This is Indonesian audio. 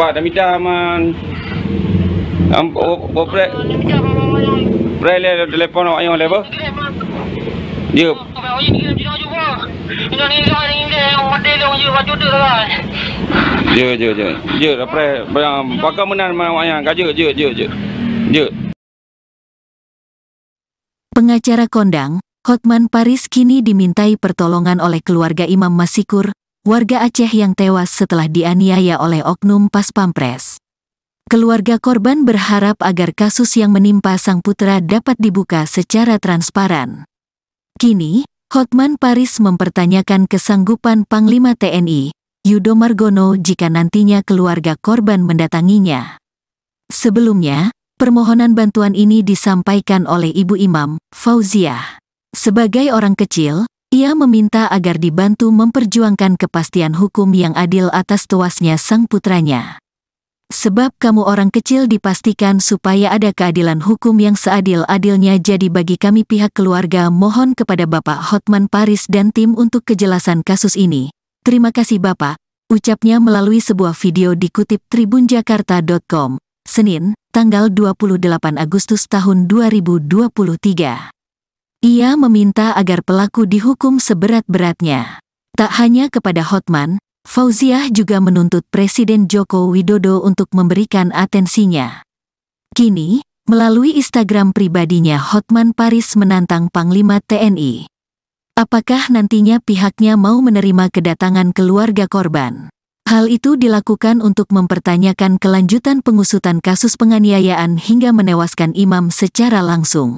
Pak damitaman. Am opre. Braille telepon ayong leba. Dia. Je je je. Je apre bakal menan ayang kaje je je je. Je. Pengacara kondang, Hotman Paris kini dimintai pertolongan oleh keluarga Imam Masikur warga Aceh yang tewas setelah dianiaya oleh Oknum Pas Pampres. Keluarga korban berharap agar kasus yang menimpa sang putra dapat dibuka secara transparan. Kini, Hotman Paris mempertanyakan kesanggupan Panglima TNI, Yudo Margono jika nantinya keluarga korban mendatanginya. Sebelumnya, permohonan bantuan ini disampaikan oleh Ibu Imam, Fauziah. Sebagai orang kecil, ia meminta agar dibantu memperjuangkan kepastian hukum yang adil atas tuasnya sang putranya. Sebab kamu orang kecil dipastikan supaya ada keadilan hukum yang seadil-adilnya jadi bagi kami pihak keluarga mohon kepada Bapak Hotman Paris dan tim untuk kejelasan kasus ini. Terima kasih Bapak, ucapnya melalui sebuah video dikutip tribunjakarta.com, Senin, tanggal 28 Agustus tahun 2023. Ia meminta agar pelaku dihukum seberat-beratnya. Tak hanya kepada Hotman, Fauziah juga menuntut Presiden Joko Widodo untuk memberikan atensinya. Kini, melalui Instagram pribadinya Hotman Paris menantang Panglima TNI. Apakah nantinya pihaknya mau menerima kedatangan keluarga korban? Hal itu dilakukan untuk mempertanyakan kelanjutan pengusutan kasus penganiayaan hingga menewaskan imam secara langsung.